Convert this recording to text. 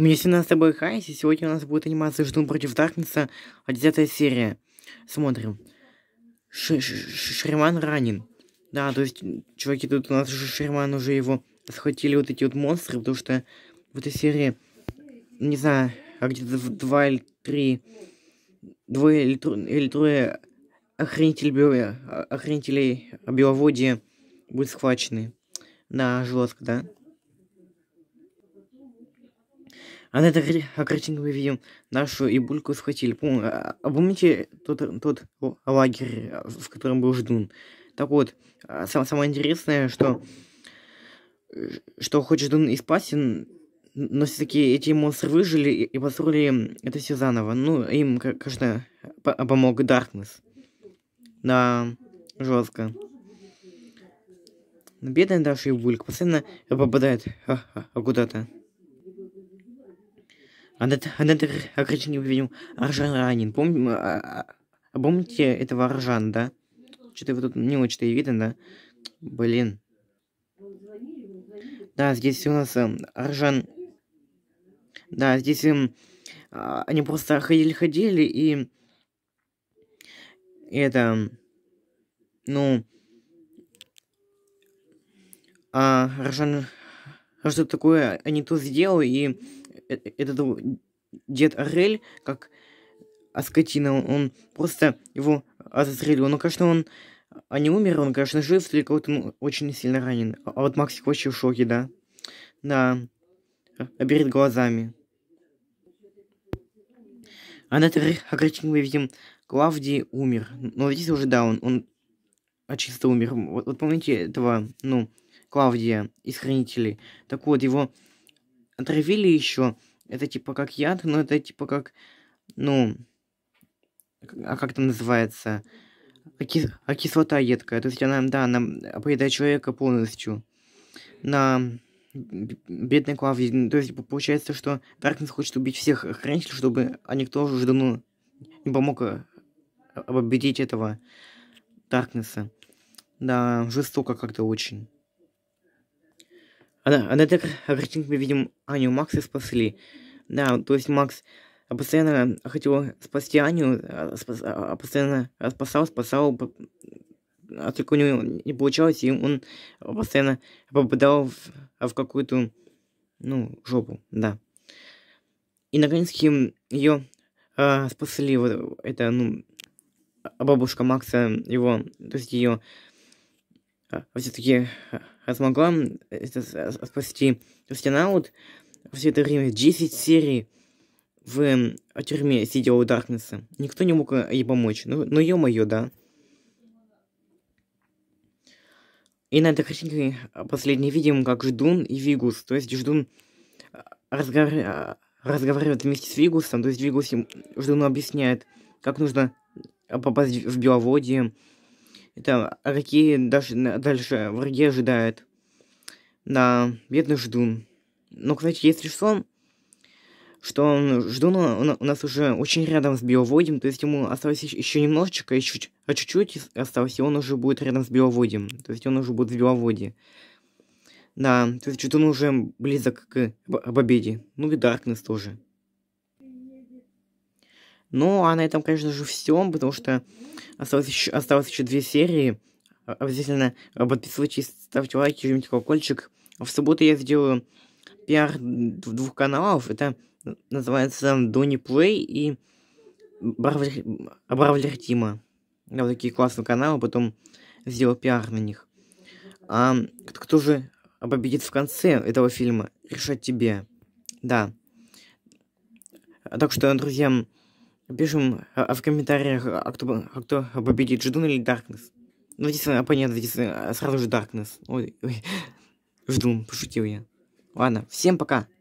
У меня 17 был Хайс, и сегодня у нас будет анимация «Ждун против а Даркнесса», 10 серия. Смотрим. Ш Ш Шерман ранен. Да, то есть, чуваки, тут у нас уже Шерман уже его схватили вот эти вот монстры, потому что в этой серии, не знаю, а где-то два или три, двое или, тро или трое а, охранителей, био, охранителей беловодья будут схвачены. Да, жестко, да? А на этой картинке мы видим нашу и Бульку схватили. Пом а, а, помните тот, тот лагерь, э, в котором был Ждун? Так вот, а, сам, самое интересное, что, что хоть Ждун и спасен, но все-таки эти монстры выжили и построили это все заново. Ну, им, конечно, помог Даркнесс. Да, жестко. Бедная Даша и Бульк постоянно попадает куда-то. Анатолий Акрыч не увидел Аржан ранен. Помни, а, а, помните этого Аржан, да? Что-то его тут не очень-то и видно, да? Блин. Да, здесь у нас эм, Аржан... Да, здесь э, они просто ходили-ходили и... Это... Эм, ну... А Аржан... А что такое они тут сделали и Э, э, этот э, дед Орель, как Аскотина, он просто его а, застрелил. Но, ну, конечно, он а не умер, он, конечно, жив, только вот он очень сильно ранен. А, а вот Максик вообще в шоке, да? Да. А перед глазами. А на этой картине мы видим, Клавдий умер. Но ну, здесь уже, да, он, он а чисто умер. Вот, вот помните этого, ну, Клавдия из Хранителей? Так вот, его отравили еще. Это типа как яд, но это типа как, ну, а как это называется? А, а кислота едкая. То есть она, да, она поедает человека полностью. На бедной Клавдии. То есть типа получается, что Даркнесс хочет убить всех хранителей, чтобы они никто уже Ждану не помог победить э, этого Даркнесса. Да, жестоко как-то очень. Она, она так огорчен, мы видим Аню Макса спасли. Да, то есть Макс а, постоянно хотел спасти Аню, а, спас, а, постоянно спасал, спасал, а только у него не получалось, и он постоянно попадал в, в какую-то, ну, жопу, да. И наконец-таки ее а, спасли, вот это, ну, бабушка Макса, его, то есть ее а, все-таки смогла э, спасти Стенаут в все это время 10 серий в тюрьме сидела у Даркнесса. Никто не мог э, ей помочь. Ну, ну ё-моё, да. И на этой картинке э, последний видим, как Ждун и Вигус. То есть Ждун разговар... разговаривает вместе с Вигусом. То есть Вигус им... Ждуну объясняет, как нужно попасть в Беловодье, и какие даже, дальше враги ожидают. Да, бедный Ждун. Ну, кстати, если что, что Ждун он, у нас уже очень рядом с Биоводем, то есть ему осталось еще немножечко, еще а чуть-чуть осталось, и он уже будет рядом с Биоводем, то есть он уже будет в Биоводе. Да, то есть Ждун уже близок к победе. Ну и Даркнесс тоже. Ну, а на этом, конечно же, все, потому что осталось еще, осталось еще две серии. Обязательно э, подписывайтесь, ставьте лайки, жмите колокольчик. В субботу я сделаю пиар двух каналов. Это называется Дони Плей и Бравлер, э, Бравлер Тима. Да, вот такие классные каналы, потом сделал пиар на них. А кто же победит в конце этого фильма, решать тебе. Да. Так что, друзья, Пишем а, а в комментариях, а кто, а кто победит, а Ждун или Даркнесс. Ну, э, оппонент, здесь э, сразу же Даркнесс. Ой, ой. Ждун, пошутил я. Ладно, всем пока.